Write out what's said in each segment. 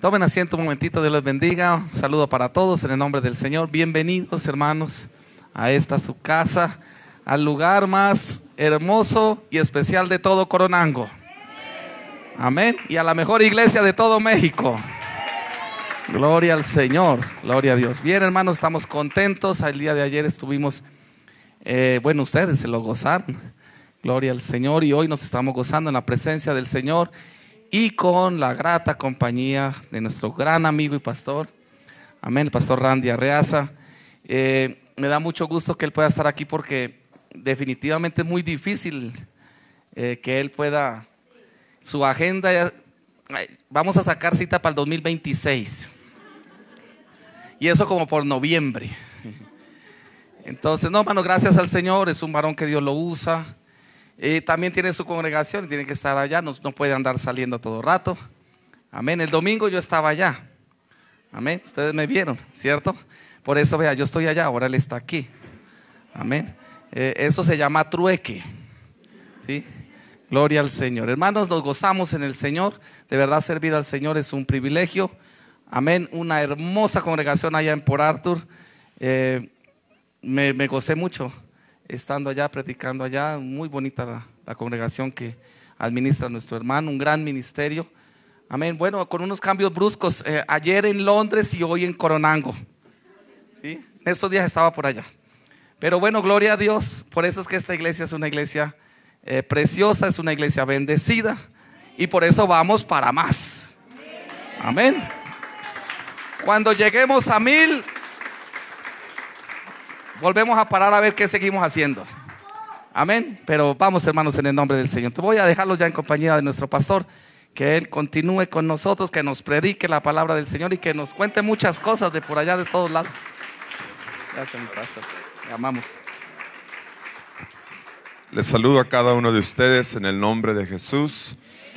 Tomen asiento un momentito, Dios los bendiga. Un saludo para todos en el nombre del Señor. Bienvenidos, hermanos, a esta su casa, al lugar más hermoso y especial de todo Coronango. Amén. Y a la mejor iglesia de todo México. Gloria al Señor, gloria a Dios. Bien, hermanos, estamos contentos. El día de ayer estuvimos, eh, bueno, ustedes se lo gozaron. Gloria al Señor. Y hoy nos estamos gozando en la presencia del Señor y con la grata compañía de nuestro gran amigo y pastor, amén, el pastor Randy Arreaza. Eh, me da mucho gusto que él pueda estar aquí porque definitivamente es muy difícil eh, que él pueda, su agenda, vamos a sacar cita para el 2026. Y eso como por noviembre. Entonces, no, hermano, gracias al Señor, es un varón que Dios lo usa y también tiene su congregación, tiene que estar allá, no, puede andar saliendo todo rato. Amén. El domingo yo estaba allá. Amén. Ustedes me vieron, ¿cierto? Por eso, vea, yo estoy allá, ahora él está aquí. Amén. Eh, eso se llama trueque. ¿Sí? Gloria al Señor. Hermanos, nos gozamos en el Señor. De verdad, servir al Señor es un privilegio. Amén. Una hermosa congregación allá en por Arthur. Eh, me gocé mucho estando allá, predicando allá. Muy bonita la, congregación que administra nuestro hermano, un gran ministerio. Amén. Bueno, con unos cambios bruscos, eh, ayer en Londres y hoy en Coronango. ¿Sí? En estos días estaba por allá. Pero bueno, gloria a Dios. Por eso es que esta iglesia es una iglesia eh, preciosa, es una iglesia bendecida. Y por eso vamos para más. Amén. Cuando lleguemos a mil, volvemos a parar a ver qué seguimos haciendo. Amén. Pero vamos, hermanos, en el nombre del Señor. Te voy a dejarlo ya en compañía de nuestro pastor. Que Él continúe con nosotros, que nos predique la palabra del Señor y que nos cuente muchas cosas de por allá de todos lados. Gracias, mi pastor. Te amamos. Les saludo a cada uno de ustedes en el nombre de Jesús.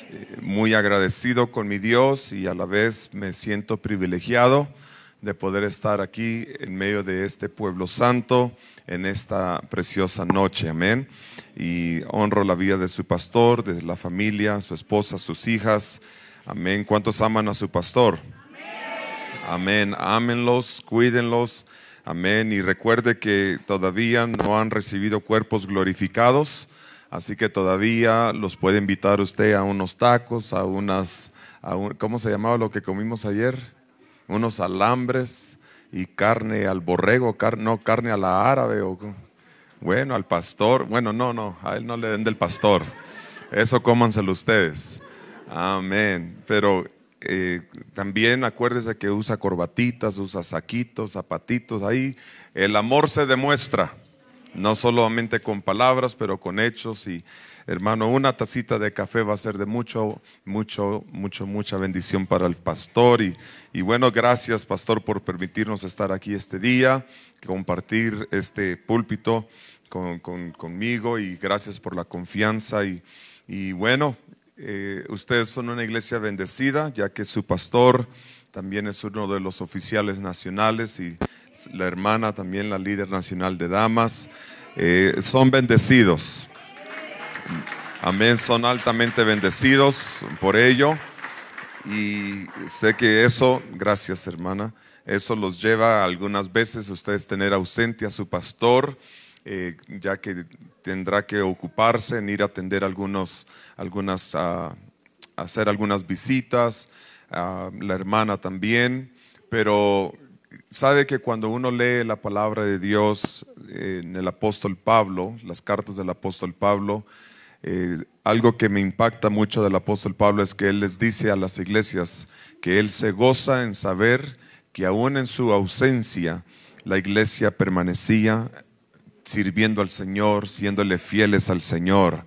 Eh, muy agradecido con mi Dios y a la vez me siento privilegiado de poder estar aquí en medio de este pueblo santo en esta preciosa noche. Amén. Y honro la vida de su pastor, de la familia, su esposa, sus hijas. Amén. ¿Cuántos aman a su pastor? Amén. Ámenlos, cuídenlos. Amén. Y recuerde que todavía no han recibido cuerpos glorificados, así que todavía los puede invitar usted a unos tacos, a unas, a un, ¿cómo se llamaba lo que comimos ayer? unos alambres y carne al borrego, no, carne a la árabe, bueno, al pastor. Bueno, no, no, a él no le den del pastor. Eso cómanselo ustedes. Amén. Pero eh, también acuérdese que usa corbatitas, usa saquitos, zapatitos, ahí el amor se demuestra. No solamente con palabras, pero con hechos. Y hermano, una tacita de café va a ser de mucho, mucho, mucho, mucha bendición para el pastor. Y, bueno, gracias pastor por permitirnos estar aquí este día, compartir este púlpito conmigo y gracias por la confianza. Y, bueno, eh, ustedes son una iglesia bendecida, ya que su pastor también es uno de los oficiales nacionales y la hermana también la líder nacional de damas. Eh, son bendecidos. Amén, son altamente bendecidos por ello. Y sé que eso, gracias hermana, eso los lleva algunas veces ustedes tener ausente a su pastor, eh, ya que tendrá que ocuparse en ir a atender algunos, algunas, hacer algunas visitas la hermana también, pero sabe que cuando uno lee la palabra de Dios eh, en el apóstol Pablo, las cartas del apóstol Pablo, eh, algo que me impacta mucho del apóstol Pablo es que él les dice a las iglesias que él se goza en saber que aún en su ausencia la iglesia permanecía sirviendo al Señor, siéndole fieles al Señor.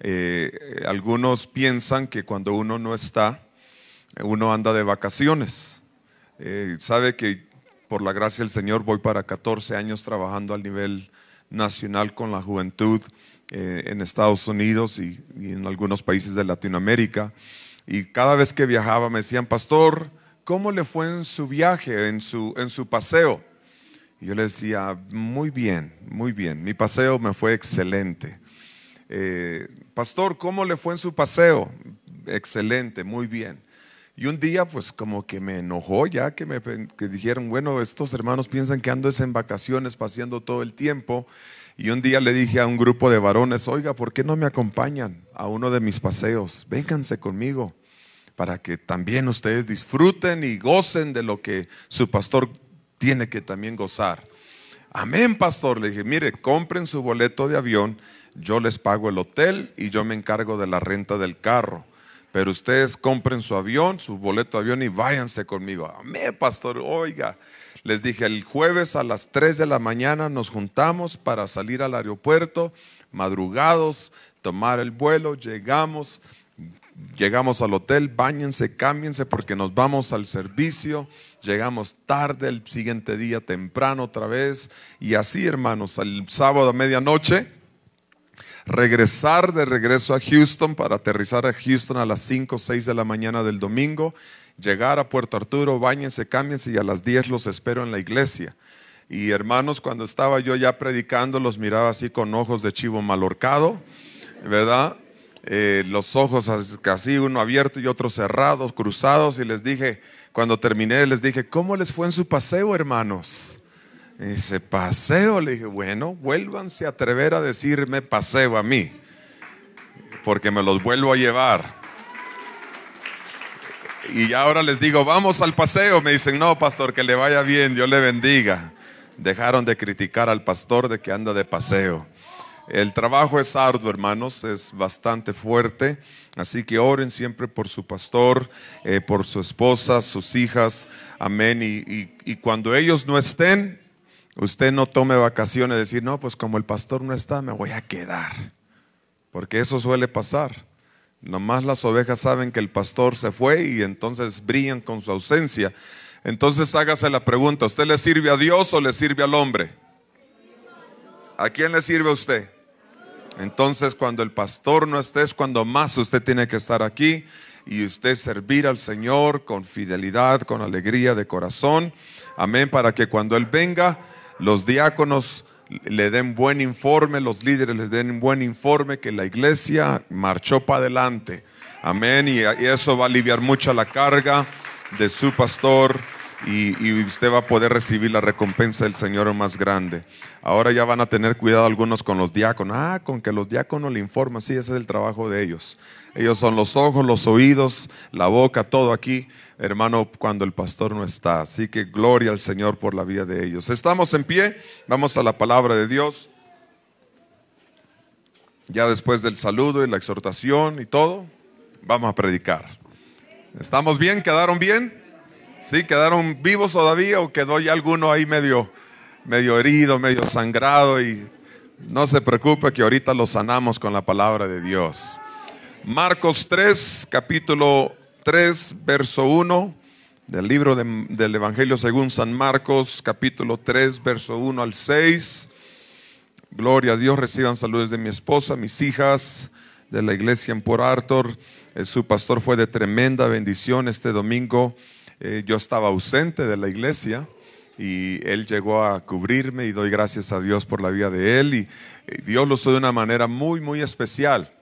Eh, algunos piensan que cuando uno no está, uno anda de vacaciones. Eh, sabe que por la gracia del Señor voy para 14 años trabajando al nivel nacional con la juventud eh, en Estados Unidos y, en algunos países de Latinoamérica. Y cada vez que viajaba me decían, pastor, ¿cómo le fue en su viaje, en su, en su paseo? yo le decía, muy bien, muy bien, mi paseo me fue excelente. Eh, pastor, ¿cómo le fue en su paseo? Excelente, muy bien. Y un día, pues como que me enojó ya que me dijeron, bueno, estos hermanos piensan que ando es en vacaciones, paseando todo el tiempo. Y un día le dije a un grupo de varones, oiga, ¿por qué no me acompañan a uno de mis paseos? Vénganse conmigo para que también ustedes disfruten y gocen de lo que su pastor tiene que también gozar. Amén, pastor. Le dije, mire, compren su boleto de avión, yo les pago el hotel y yo me encargo de la renta del carro pero ustedes compren su avión, su boleto de avión y váyanse conmigo. Amén, pastor, oiga. Les dije, el jueves a las 3 de la mañana nos juntamos para salir al aeropuerto, madrugados, tomar el vuelo, llegamos, llegamos al hotel, bañense, cámbiense porque nos vamos al servicio, llegamos tarde, el siguiente día temprano otra vez, y así hermanos, el sábado a medianoche regresar de regreso a Houston para aterrizar a Houston a las 5 o 6 de la mañana del domingo, llegar a Puerto Arturo, bañense, cámbiense y a las 10 los espero en la iglesia. Y hermanos, cuando estaba yo ya predicando, los miraba así con ojos de chivo malhorcado ¿verdad? Eh, los ojos casi uno abierto y otro cerrados, cruzados, y les dije, cuando terminé, les dije, ¿cómo les fue en su paseo, hermanos? dice, paseo. Le dije, bueno, vuélvanse a atrever a decirme paseo a mí, porque me los vuelvo a llevar. Y ahora les digo, vamos al paseo. Me dicen, no, pastor, que le vaya bien, Dios le bendiga. Dejaron de criticar al pastor de que anda de paseo. El trabajo es arduo, hermanos, es bastante fuerte. Así que oren siempre por su pastor, eh, por su esposa, sus hijas. Amén. y cuando ellos no estén, Usted no tome vacaciones, decir, no, pues como el pastor no está, me voy a quedar. Porque eso suele pasar. Nomás las ovejas saben que el pastor se fue y entonces brillan con su ausencia. Entonces hágase la pregunta, ¿usted le sirve a Dios o le sirve al hombre? ¿A quién le sirve a usted? Entonces cuando el pastor no esté es cuando más usted tiene que estar aquí y usted servir al Señor con fidelidad, con alegría de corazón. Amén, para que cuando Él venga los diáconos le den buen informe, los líderes les den buen informe, que la iglesia marchó para adelante. Amén. Y, eso va a aliviar mucho la carga de su pastor y, usted va a poder recibir la recompensa del Señor más grande. Ahora ya van a tener cuidado algunos con los diáconos. Ah, con que los diáconos le informan, sí, ese es el trabajo de ellos. Ellos son los ojos, los oídos, la boca, todo aquí, hermano, cuando el pastor no está. Así que gloria al Señor por la vida de ellos. Estamos en pie, vamos a la palabra de Dios. Ya después del saludo y la exhortación y todo, vamos a predicar. ¿Estamos bien? ¿Quedaron bien? ¿Sí? ¿Quedaron vivos todavía o quedó ya alguno ahí medio, medio herido, medio sangrado? Y no se preocupe que ahorita lo sanamos con la palabra de Dios. Marcos 3, capítulo 3, verso 1, del libro del Evangelio según San Marcos, capítulo 3, verso 1 al 6. Gloria a Dios, reciban saludos de mi esposa, mis hijas, de la iglesia en Port Arthur. Eh, su pastor fue de tremenda bendición este domingo eh, yo estaba ausente de la iglesia y él llegó a cubrirme y doy gracias a Dios por la vida de él y eh, Dios lo usó de una manera muy, muy especial.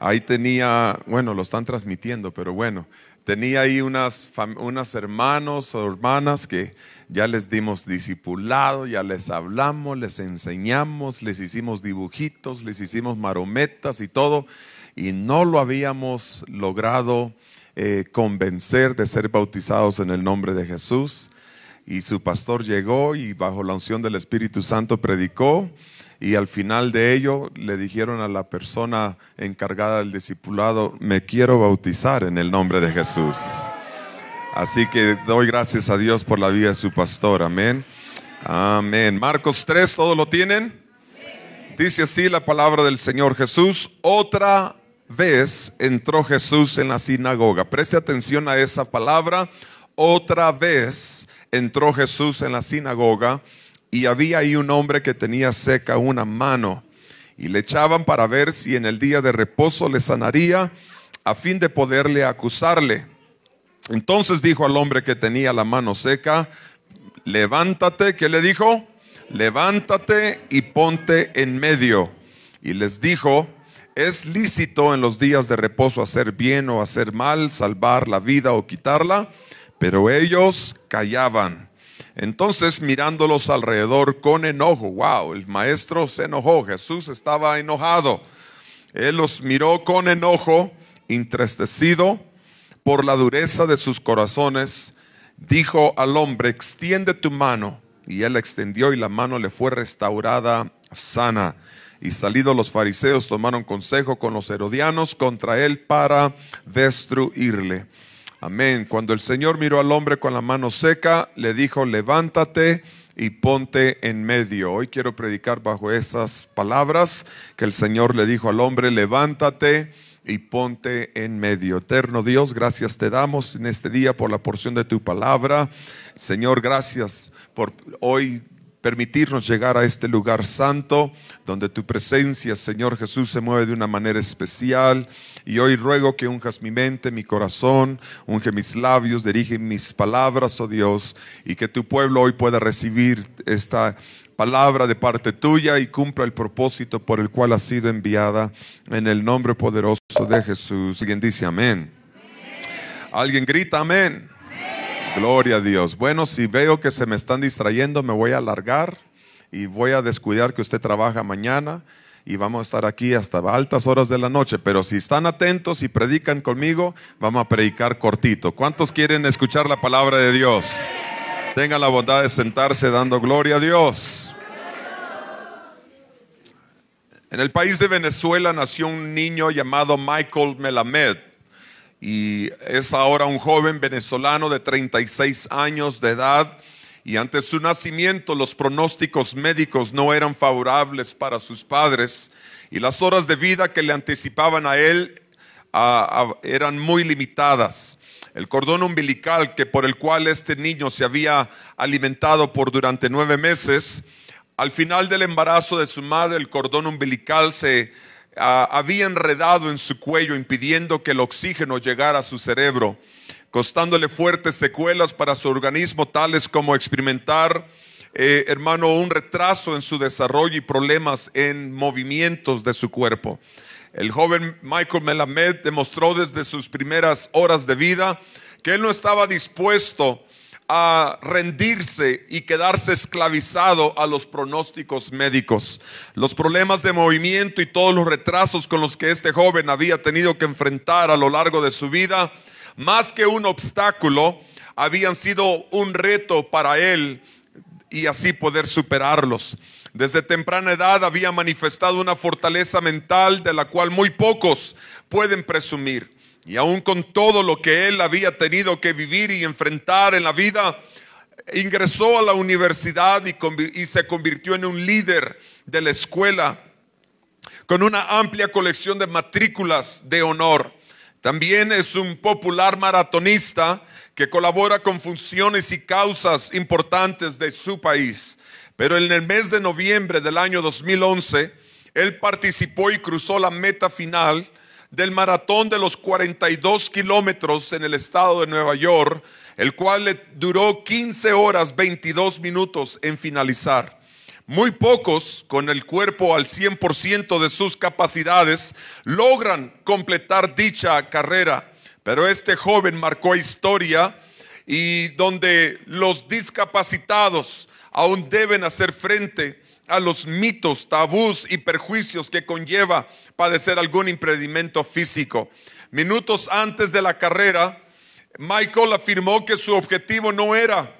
Ahí tenía, bueno, lo están transmitiendo, pero bueno, tenía ahí unas, unas hermanos o hermanas que ya les dimos discipulado, ya les hablamos, les enseñamos, les hicimos dibujitos, les hicimos marometas y todo, y no lo habíamos logrado eh, convencer de ser bautizados en el nombre de Jesús. Y su pastor llegó y bajo la unción del Espíritu Santo predicó. Y al final de ello le dijeron a la persona encargada del discipulado, me quiero bautizar en el nombre de Jesús. Así que doy gracias a Dios por la vida de su pastor. Amén. Amén. Marcos 3, ¿todo lo tienen? Dice así la palabra del Señor Jesús. Otra vez entró Jesús en la sinagoga. Preste atención a esa palabra. Otra vez entró Jesús en la sinagoga y había ahí un hombre que tenía seca una mano y le echaban para ver si en el día de reposo le sanaría a fin de poderle acusarle. Entonces dijo al hombre que tenía la mano seca, levántate, ¿qué le dijo? Levántate y ponte en medio. Y les dijo, ¿es lícito en los días de reposo hacer bien o hacer mal, salvar la vida o quitarla? Pero ellos callaban. Entonces mirándolos alrededor con enojo, wow, el maestro se enojó, Jesús estaba enojado. Él los miró con enojo, entristecido por la dureza de sus corazones, dijo al hombre, extiende tu mano. Y él extendió y la mano le fue restaurada sana. Y salidos los fariseos tomaron consejo con los herodianos contra él para destruirle. Amén. Cuando el Señor miró al hombre con la mano seca, le dijo, levántate y ponte en medio. Hoy quiero predicar bajo esas palabras que el Señor le dijo al hombre, levántate y ponte en medio. Eterno Dios, gracias te damos en este día por la porción de tu palabra. Señor, gracias por hoy permitirnos llegar a este lugar santo, donde tu presencia, Señor Jesús, se mueve de una manera especial. Y hoy ruego que unjas mi mente, mi corazón, unge mis labios, dirige mis palabras, oh Dios, y que tu pueblo hoy pueda recibir esta palabra de parte tuya y cumpla el propósito por el cual ha sido enviada en el nombre poderoso de Jesús. Alguien dice amén. Alguien grita amén. Gloria a Dios. Bueno, si veo que se me están distrayendo, me voy a alargar y voy a descuidar que usted trabaja mañana y vamos a estar aquí hasta altas horas de la noche. Pero si están atentos y predican conmigo, vamos a predicar cortito. ¿Cuántos quieren escuchar la palabra de Dios? Tengan la bondad de sentarse dando gloria a Dios. En el país de Venezuela nació un niño llamado Michael Melamed y es ahora un joven venezolano de 36 años de edad y ante su nacimiento los pronósticos médicos no eran favorables para sus padres y las horas de vida que le anticipaban a él eran muy limitadas. El cordón umbilical que por el cual este niño se había alimentado por durante nueve meses, al final del embarazo de su madre, el cordón umbilical se Ah, había enredado en su cuello impidiendo que el oxígeno llegara a su cerebro, costándole fuertes secuelas para su organismo, tales como experimentar, eh, hermano, un retraso en su desarrollo y problemas en movimientos de su cuerpo. El joven Michael Melamed demostró desde sus primeras horas de vida que él no estaba dispuesto a rendirse y quedarse esclavizado a los pronósticos médicos. Los problemas de movimiento y todos los retrasos con los que este joven había tenido que enfrentar a lo largo de su vida, más que un obstáculo, habían sido un reto para él y así poder superarlos. Desde temprana edad había manifestado una fortaleza mental de la cual muy pocos pueden presumir. Y aún con todo lo que él había tenido que vivir y enfrentar en la vida, ingresó a la universidad y, y, se convirtió en un líder de la escuela con una amplia colección de matrículas de honor. También es un popular maratonista que colabora con funciones y causas importantes de su país. Pero en el mes de noviembre del año 2011, él participó y cruzó la meta final del maratón de los 42 kilómetros en el estado de Nueva York, el cual le duró 15 horas 22 minutos en finalizar. Muy pocos, con el cuerpo al 100% de sus capacidades, logran completar dicha carrera. Pero este joven marcó historia y donde los discapacitados aún deben hacer frente a los mitos, tabús y perjuicios que conlleva padecer algún impedimento físico. Minutos antes de la carrera, Michael afirmó que su objetivo no era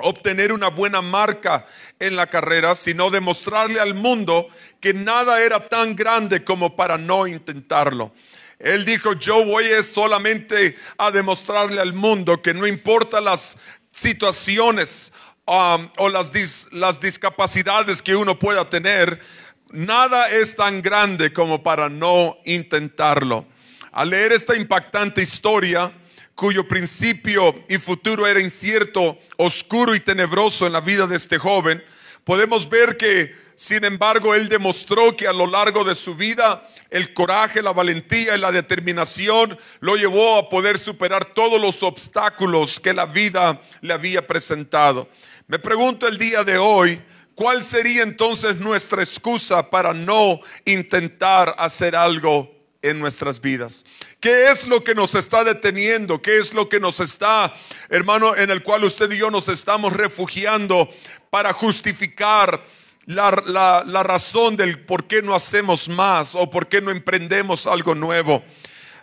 obtener una buena marca en la carrera, sino demostrarle al mundo que nada era tan grande como para no intentarlo. Él dijo, yo voy solamente a demostrarle al mundo que no importa las situaciones Um, o las, las discapacidades que uno pueda tener, nada es tan grande como para no intentarlo. Al leer esta impactante historia, cuyo principio y futuro era incierto, oscuro y tenebroso en la vida de este joven, podemos ver que, sin embargo, él demostró que a lo largo de su vida el coraje, la valentía y la determinación lo llevó a poder superar todos los obstáculos que la vida le había presentado. Me pregunto el día de hoy, ¿cuál sería entonces nuestra excusa para no intentar hacer algo en nuestras vidas? ¿Qué es lo que nos está deteniendo? ¿Qué es lo que nos está, hermano, en el cual usted y yo nos estamos refugiando para justificar la, razón del por qué no hacemos más o por qué no emprendemos algo nuevo?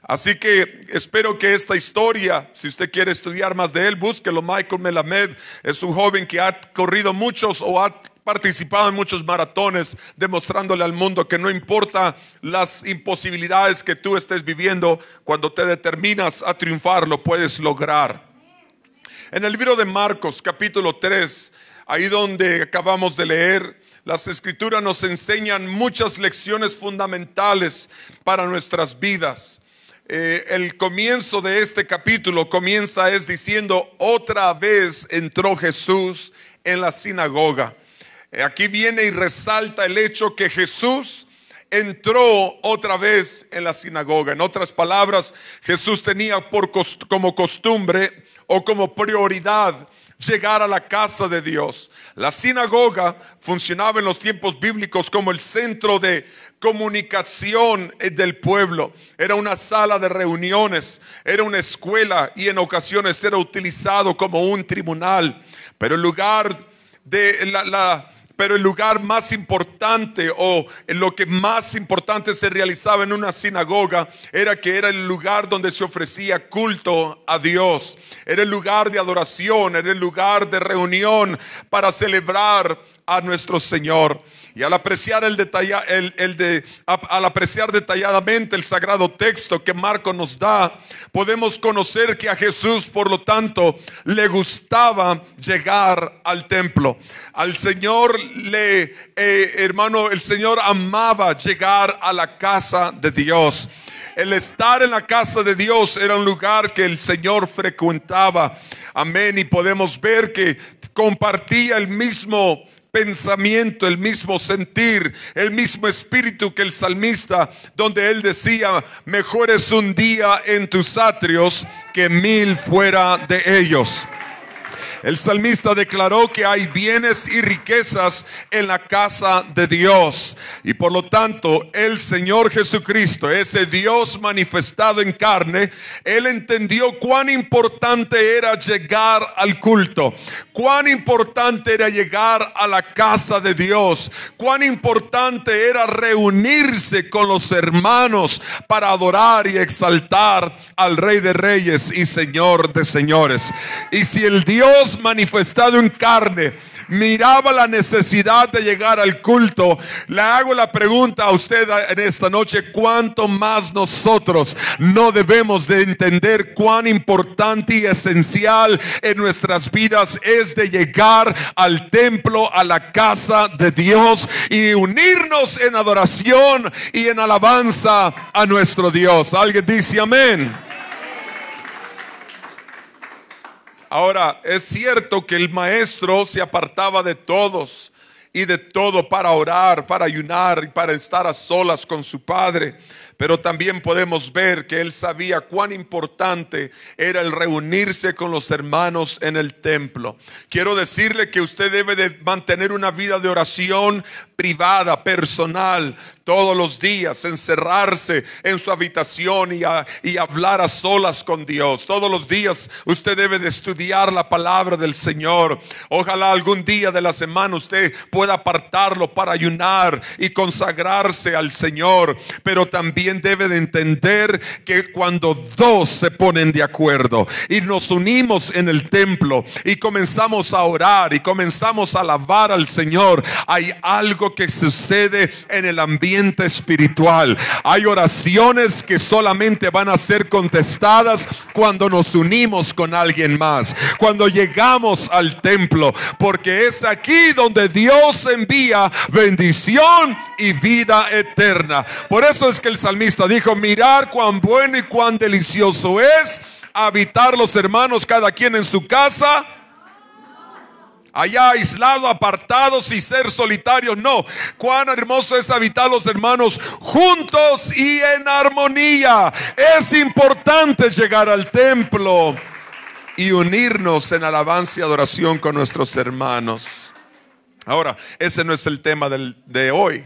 Así que espero que esta historia, si usted quiere estudiar más de él, búsquelo. Michael Melamed es un joven que ha corrido muchos o ha participado en muchos maratones, demostrándole al mundo que no importa las imposibilidades que tú estés viviendo, cuando te determinas a triunfar, lo puedes lograr. En el libro de Marcos, capítulo 3, ahí donde acabamos de leer, las escrituras nos enseñan muchas lecciones fundamentales para nuestras vidas. Eh, el comienzo de este capítulo comienza es diciendo, otra vez entró Jesús en la sinagoga. Eh, aquí viene y resalta el hecho que Jesús entró otra vez en la sinagoga. En otras palabras, Jesús tenía por como costumbre o como prioridad llegar a la casa de Dios. La sinagoga funcionaba en los tiempos bíblicos como el centro de comunicación eh, del pueblo. Era una sala de reuniones, era una escuela y en ocasiones era utilizado como un tribunal. Pero en lugar de la pero el lugar más importante o lo que más importante se realizaba en una sinagoga era que era el lugar donde se ofrecía culto a Dios. Era el lugar de adoración, era el lugar de reunión para celebrar a nuestro Señor. Y al apreciar, el el, de, al apreciar detalladamente el sagrado texto que Marco nos da, podemos conocer que a Jesús, por lo tanto, le gustaba llegar al templo. Al Señor le, eh, hermano, el Señor amaba llegar a la casa de Dios. El estar en la casa de Dios era un lugar que el Señor frecuentaba. Amén. Y podemos ver que compartía el mismo pensamiento, el mismo sentir, el mismo espíritu que el salmista, donde él decía, mejor es un día en tus atrios que mil fuera de ellos. El salmista declaró que hay bienes y riquezas en la casa de Dios. Y por lo tanto, el Señor Jesucristo, ese Dios manifestado en carne, él entendió cuán importante era llegar al culto, cuán importante era llegar a la casa de Dios, cuán importante era reunirse con los hermanos para adorar y exaltar al Rey de Reyes y Señor de Señores. Y si el Dios manifestado en carne miraba la necesidad de llegar al culto, le hago la pregunta a usted en esta noche, ¿cuánto más nosotros no debemos de entender cuán importante y esencial en nuestras vidas es de llegar al templo, a la casa de Dios y unirnos en adoración y en alabanza a nuestro Dios? Alguien dice amén. Ahora, es cierto que el maestro se apartaba de todos y de todo para orar, para ayunar y para estar a solas con su padre pero también podemos ver que él sabía cuán importante era el reunirse con los hermanos en el templo. Quiero decirle que usted debe de mantener una vida de oración privada, personal, todos los días, encerrarse en su habitación y, y, hablar a solas con Dios. Todos los días usted debe de estudiar la palabra del Señor. Ojalá algún día de la semana usted pueda apartarlo para ayunar y consagrarse al Señor, pero también debe de entender que cuando dos se ponen de acuerdo y nos unimos en el templo y comenzamos a orar y comenzamos a alabar al Señor, hay algo que sucede en el ambiente espiritual. Hay oraciones que solamente van a ser contestadas cuando nos unimos con alguien más, cuando llegamos al templo, porque es aquí donde Dios envía bendición y vida eterna. Por eso es que el dijo, mirar cuán bueno y cuán delicioso es habitar los hermanos cada quien en su casa. Allá aislados, apartados y ser solitarios. No, cuán hermoso es habitar los hermanos juntos y en armonía. Es importante llegar al templo y unirnos en alabanza y adoración con nuestros hermanos. Ahora, ese no es el tema del, de hoy.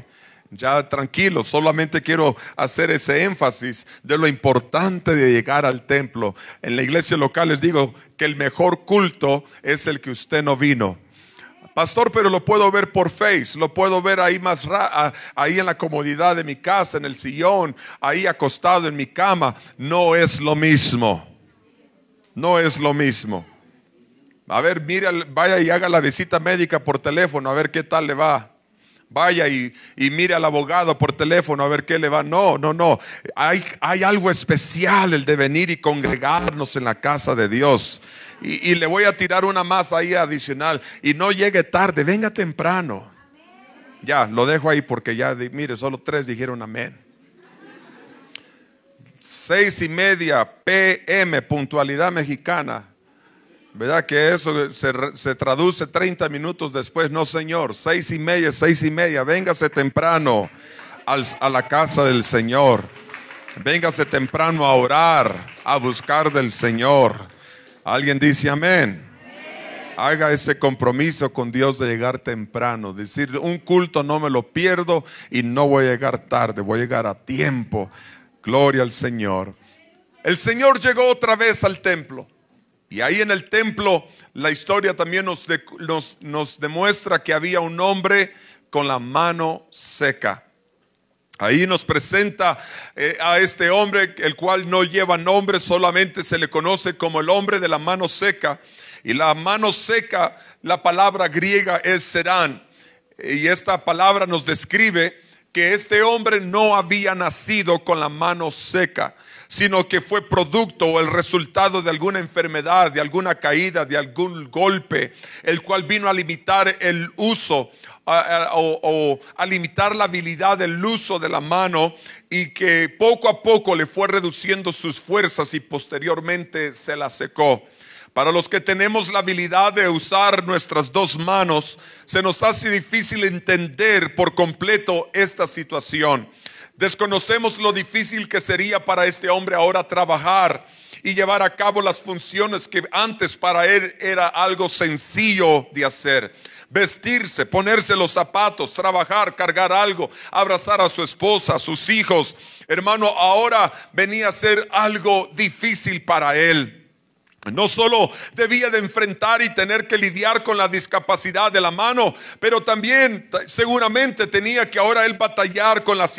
Ya tranquilo, solamente quiero hacer ese énfasis de lo importante de llegar al templo. En la iglesia local les digo que el mejor culto es el que usted no vino. Pastor, pero lo puedo ver por Face, lo puedo ver ahí más ahí en la comodidad de mi casa, en el sillón, ahí acostado en mi cama. No es lo mismo. No es lo mismo. A ver, mira, vaya y haga la visita médica por teléfono, a ver qué tal le va. Vaya y, mire al abogado por teléfono a ver qué le va. No, no, no. Hay, hay algo especial el de venir y congregarnos en la casa de Dios. Y, y, le voy a tirar una más ahí adicional. Y no llegue tarde, venga temprano. Ya, lo dejo ahí porque ya, mire, solo tres dijeron amén. Seis y media PM, puntualidad mexicana. ¿Verdad que eso se, traduce 30 minutos después? No, Señor, seis y media, seis y media, véngase temprano a la casa del Señor. Véngase temprano a orar, a buscar del Señor. ¿Alguien dice amén? haga ese compromiso con Dios de llegar temprano, decir, un culto no me lo pierdo y no voy a llegar tarde, voy a llegar a tiempo. Gloria al Señor. El Señor llegó otra vez al templo. Y ahí en el templo la historia también nos, demuestra que había un hombre con la mano seca. Ahí nos presenta eh, a este hombre, el cual no lleva nombre, solamente se le conoce como el hombre de la mano seca. Y la mano seca, la palabra griega es serán. Y esta palabra nos describe que este hombre no había nacido con la mano seca, sino que fue producto o el resultado de alguna enfermedad, de alguna caída, de algún golpe, el cual vino a limitar el uso o a limitar la habilidad del uso de la mano y que poco a poco le fue reduciendo sus fuerzas y posteriormente se la secó. Para los que tenemos la habilidad de usar nuestras dos manos, se nos hace difícil entender por completo esta situación. Desconocemos lo difícil que sería para este hombre ahora trabajar y llevar a cabo las funciones que antes para él era algo sencillo de hacer. Vestirse, ponerse los zapatos, trabajar, cargar algo, abrazar a su esposa, a sus hijos. Hermano, ahora venía a ser algo difícil para él. No solo debía de enfrentar y tener que lidiar con la discapacidad de la mano, pero también seguramente tenía que ahora él batallar con, la,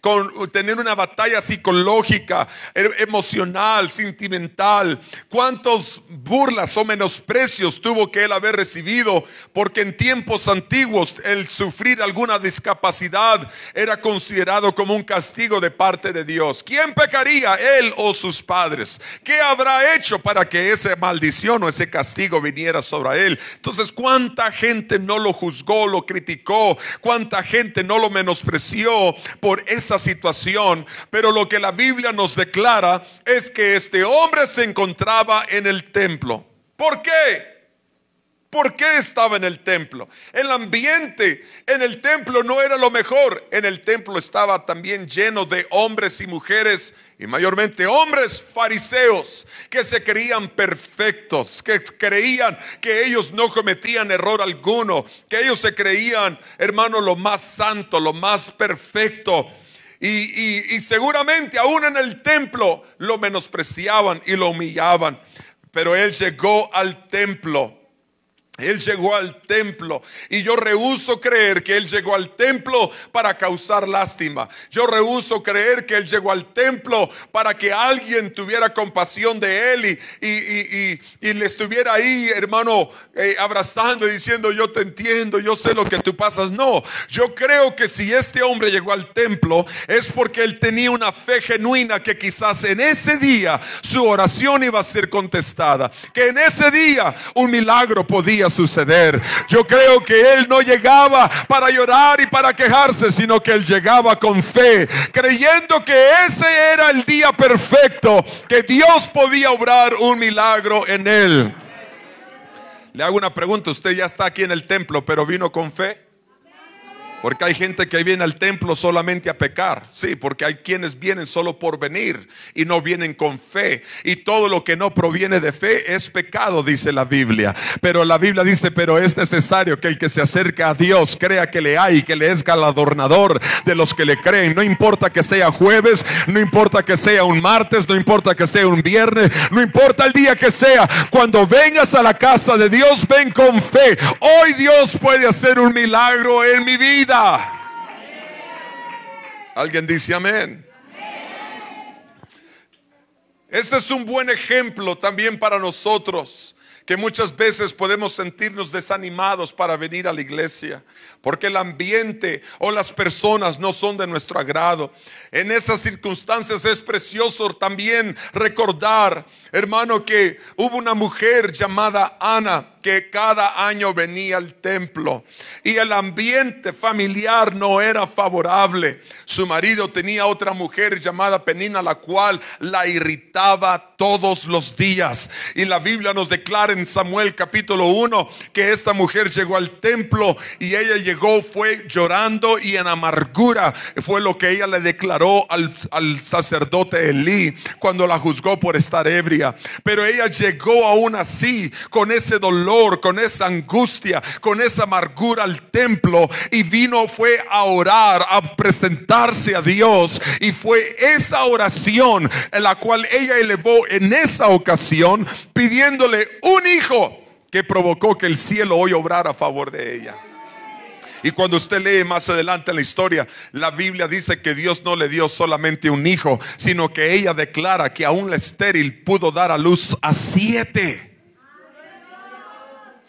con tener una batalla psicológica, e, emocional, sentimental. ¿Cuántos burlas o menosprecios tuvo que él haber recibido? Porque en tiempos antiguos el sufrir alguna discapacidad era considerado como un castigo de parte de Dios. ¿Quién pecaría, él o sus padres? ¿Qué habrá hecho para que esa maldición o ese castigo viniera sobre él. Entonces, ¿cuánta gente no lo juzgó, lo criticó? ¿Cuánta gente no lo menospreció por esa situación? Pero lo que la Biblia nos declara es que este hombre se encontraba en el templo. ¿Por qué? ¿Por qué estaba en el templo? El ambiente en el templo no era lo mejor. En el templo estaba también lleno de hombres y mujeres, y mayormente hombres fariseos, que se creían perfectos, que creían que ellos no cometían error alguno, que ellos se creían, hermano, lo más santo, lo más perfecto. Y, seguramente aún en el templo lo menospreciaban y lo humillaban. Pero él llegó al templo él llegó al templo y yo rehuso creer que Él llegó al templo para causar lástima. Yo rehuso creer que Él llegó al templo para que alguien tuviera compasión de Él y, le estuviera ahí, hermano, eh, abrazando y diciendo, yo te entiendo, yo sé lo que tú pasas. No, yo creo que si este hombre llegó al templo es porque Él tenía una fe genuina que quizás en ese día su oración iba a ser contestada, que en ese día un milagro podía suceder. Yo creo que él no llegaba para llorar y para quejarse, sino que él llegaba con fe, creyendo que ese era el día perfecto, que Dios podía obrar un milagro en él. Le hago una pregunta, usted ya está aquí en el templo, pero vino con fe. Porque hay gente que viene al templo solamente a pecar. Sí, porque hay quienes vienen solo por venir y no vienen con fe. Y todo lo que no proviene de fe es pecado, dice la Biblia. Pero la Biblia dice, pero es necesario que el que se acerca a Dios crea que le hay, que le es adornador de los que le creen. No importa que sea jueves, no importa que sea un martes, no importa que sea un viernes, no importa el día que sea. Cuando vengas a la casa de Dios, ven con fe. Hoy Dios puede hacer un milagro en mi vida. Alguien dice amén. Este es un buen ejemplo también para nosotros, que muchas veces podemos sentirnos desanimados para venir a la iglesia, porque el ambiente o las personas no son de nuestro agrado. En esas circunstancias es precioso también recordar, hermano, que hubo una mujer llamada Ana que cada año venía al templo y el ambiente familiar no era favorable. Su marido tenía otra mujer llamada Penina, la cual la irritaba todos los días. Y la Biblia nos declara en Samuel capítulo 1 que esta mujer llegó al templo y ella llegó, fue llorando y en amargura. Fue lo que ella le declaró al, sacerdote Elí cuando la juzgó por estar ebria. Pero ella llegó aún así con ese dolor con esa angustia, con esa amargura al templo y vino, fue a orar, a presentarse a Dios. Y fue esa oración en la cual ella elevó en esa ocasión pidiéndole un hijo que provocó que el cielo hoy obrara a favor de ella. Y cuando usted lee más adelante la historia, la Biblia dice que Dios no le dio solamente un hijo, sino que ella declara que aún la estéril pudo dar a luz a siete.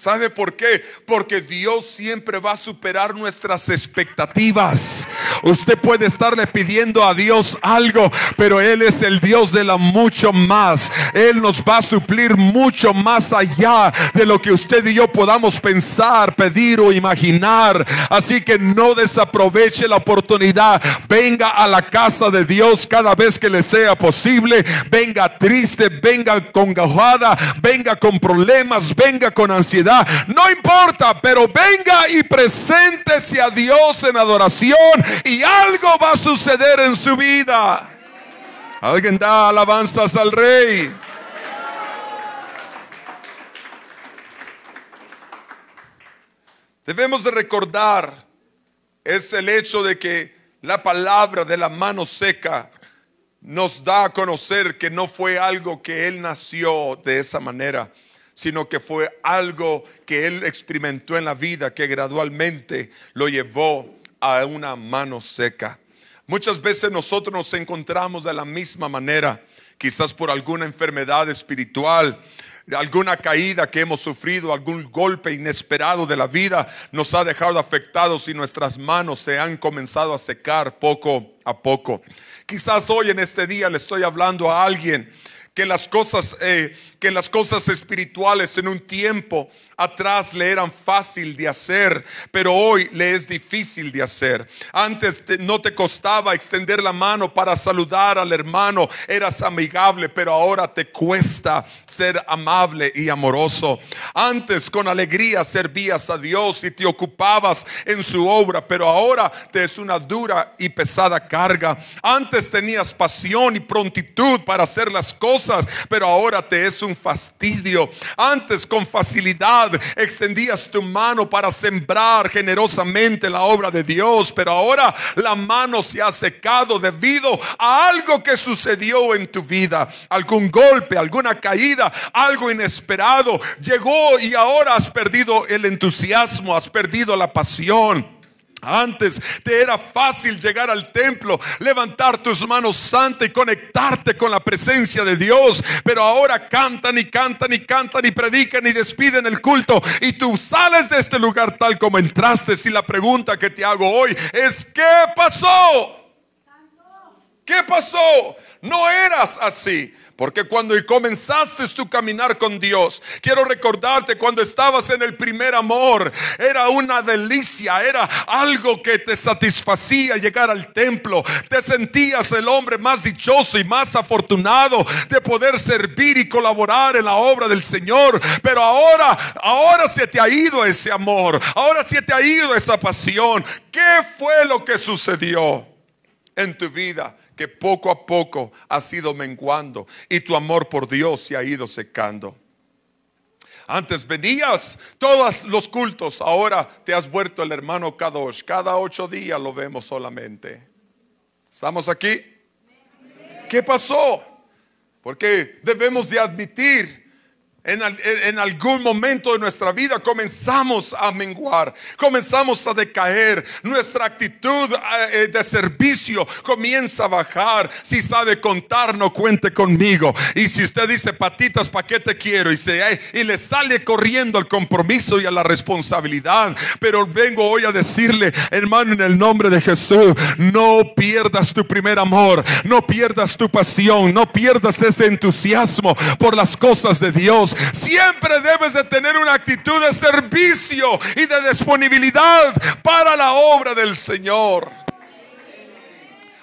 ¿Sabe por qué? Porque Dios siempre va a superar nuestras expectativas. Usted puede estarle pidiendo a Dios algo, pero Él es el Dios de la mucho más. Él nos va a suplir mucho más allá de lo que usted y yo podamos pensar, pedir o imaginar. Así que no desaproveche la oportunidad. Venga a la casa de Dios cada vez que le sea posible. Venga triste, venga gajada venga con problemas, venga con ansiedad no importa, pero venga y preséntese a Dios en adoración y algo va a suceder en su vida. Alguien da alabanzas al rey. Debemos de recordar es el hecho de que la palabra de la mano seca nos da a conocer que no fue algo que él nació de esa manera sino que fue algo que él experimentó en la vida que gradualmente lo llevó a una mano seca. Muchas veces nosotros nos encontramos de la misma manera, quizás por alguna enfermedad espiritual, alguna caída que hemos sufrido, algún golpe inesperado de la vida nos ha dejado afectados y nuestras manos se han comenzado a secar poco a poco. Quizás hoy en este día le estoy hablando a alguien que las cosas eh, que las cosas espirituales en un tiempo atrás le eran fácil de hacer, pero hoy le es difícil de hacer. Antes no te costaba extender la mano para saludar al hermano, eras amigable, pero ahora te cuesta ser amable y amoroso. Antes con alegría servías a Dios y te ocupabas en su obra, pero ahora te es una dura y pesada carga. Antes tenías pasión y prontitud para hacer las cosas, pero ahora te es un fastidio. Antes con facilidad extendías tu mano para sembrar generosamente la obra de Dios, pero ahora la mano se ha secado debido a algo que sucedió en tu vida, algún golpe, alguna caída, algo inesperado. Llegó y ahora has perdido el entusiasmo, has perdido la pasión. Antes te era fácil llegar al templo, levantar tus manos santas y conectarte con la presencia de Dios. Pero ahora cantan y cantan y cantan y predican y despiden el culto. Y tú sales de este lugar tal como entraste. Y la pregunta que te hago hoy es, ¿qué pasó? ¿Qué pasó? No eras así. Porque cuando comenzaste tu caminar con Dios, quiero recordarte cuando estabas en el primer amor, era una delicia, era algo que te satisfacía llegar al templo. Te sentías el hombre más dichoso y más afortunado de poder servir y colaborar en la obra del Señor. Pero ahora, ahora se te ha ido ese amor, ahora se te ha ido esa pasión. ¿Qué fue lo que sucedió en tu vida? poco a poco ha sido menguando y tu amor por Dios se ha ido secando. Antes venías todos los cultos, ahora te has vuelto el hermano Kadosh. Cada ocho días lo vemos solamente. ¿Estamos aquí? ¿Qué pasó? Porque debemos de admitir en, algún momento de nuestra vida comenzamos a menguar, comenzamos a decaer, nuestra actitud eh, eh, de servicio comienza a bajar. Si sabe contar, no cuente conmigo. Y si usted dice, patitas, ¿para qué te quiero? Y, se, eh, y le sale corriendo al compromiso y a la responsabilidad. Pero vengo hoy a decirle, hermano, en el nombre de Jesús, no pierdas tu primer amor, no pierdas tu pasión, no pierdas ese entusiasmo por las cosas de Dios Siempre debes de tener una actitud de servicio y de disponibilidad para la obra del Señor.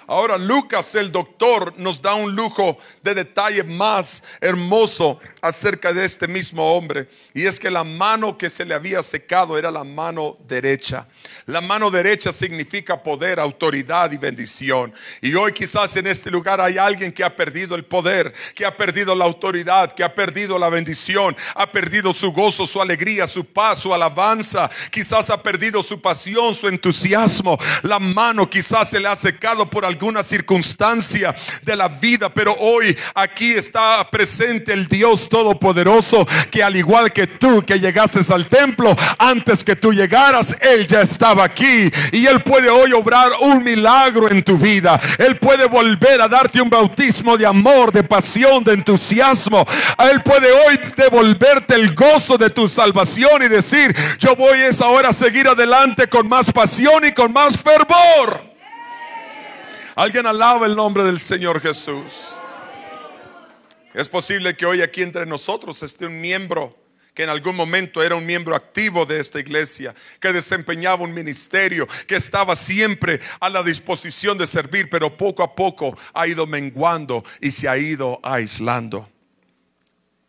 Ahora Lucas, el doctor, nos da un lujo de detalle más hermoso acerca de este mismo hombre, y es que la mano que se le había secado era la mano derecha. La mano derecha significa poder, autoridad y bendición. Y hoy quizás en este lugar hay alguien que ha perdido el poder, que ha perdido la autoridad, que ha perdido la bendición, ha perdido su gozo, su alegría, su paz, su alabanza, quizás ha perdido su pasión, su entusiasmo. La mano quizás se le ha secado por alguna circunstancia de la vida, pero hoy aquí está presente el Dios Todopoderoso, que al igual que tú que llegases al templo, antes que tú llegaras, Él ya estaba aquí. Y Él puede hoy obrar un milagro en tu vida. Él puede volver a darte un bautismo de amor, de pasión, de entusiasmo. Él puede hoy devolverte el gozo de tu salvación y decir, yo voy esa hora a seguir adelante con más pasión y con más fervor. Alguien alaba el nombre del Señor Jesús. Es posible que hoy aquí entre nosotros esté un miembro que en algún momento era un miembro activo de esta iglesia, que desempeñaba un ministerio, que estaba siempre a la disposición de servir, pero poco a poco ha ido menguando y se ha ido aislando.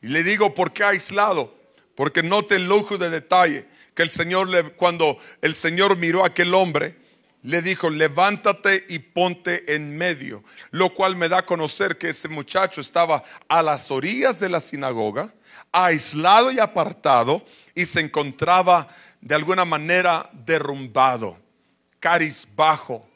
Y le digo, ¿por qué aislado? Porque note el lujo de detalle que el Señor, le, cuando el Señor miró a aquel hombre, le dijo, levántate y ponte en medio, lo cual me da a conocer que ese muchacho estaba a las orillas de la sinagoga, aislado y apartado, y se encontraba de alguna manera derrumbado, cariz bajo,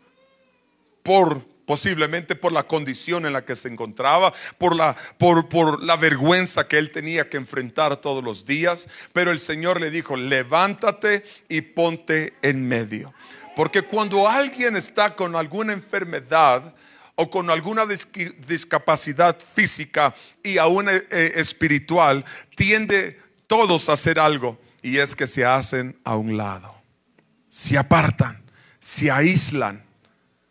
por posiblemente por la condición en la que se encontraba, por la, por, por la vergüenza que él tenía que enfrentar todos los días, pero el Señor le dijo, levántate y ponte en medio. Porque cuando alguien está con alguna enfermedad o con alguna discapacidad física y aún eh, eh, espiritual, tiende todos a hacer algo y es que se hacen a un lado, se apartan, se aíslan,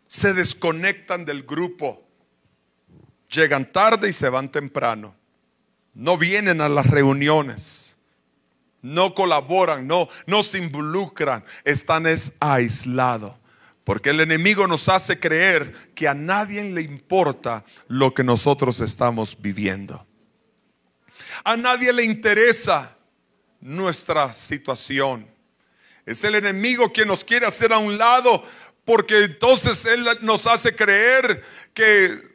se desconectan del grupo, llegan tarde y se van temprano, no vienen a las reuniones no colaboran, no, no se involucran, están aislados. Porque el enemigo nos hace creer que a nadie le importa lo que nosotros estamos viviendo. A nadie le interesa nuestra situación. Es el enemigo quien nos quiere hacer a un lado porque entonces él nos hace creer que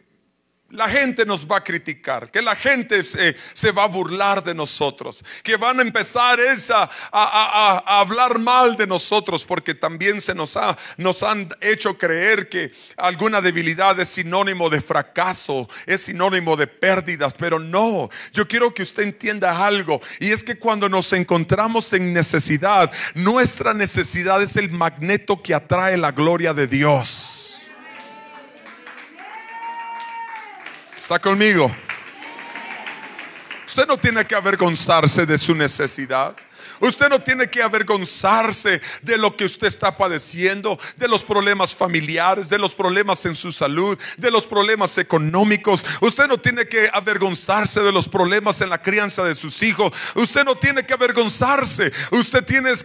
la gente nos va a criticar, que la gente se, va a burlar de nosotros, que van a empezar a, hablar mal de nosotros, porque también se nos, nos han hecho creer que alguna debilidad es sinónimo de fracaso, es sinónimo de pérdidas, pero no, yo quiero que usted entienda algo, y es que cuando nos encontramos en necesidad, nuestra necesidad es el magneto que atrae la gloria de Dios. ¿Está conmigo? Usted no tiene que avergonzarse de su necesidad. Usted no tiene que avergonzarse de lo que usted está padeciendo, de los problemas familiares, de los problemas en su salud, de los problemas económicos. Usted no tiene que avergonzarse de los problemas en la crianza de sus hijos. Usted no tiene que avergonzarse. Usted tiene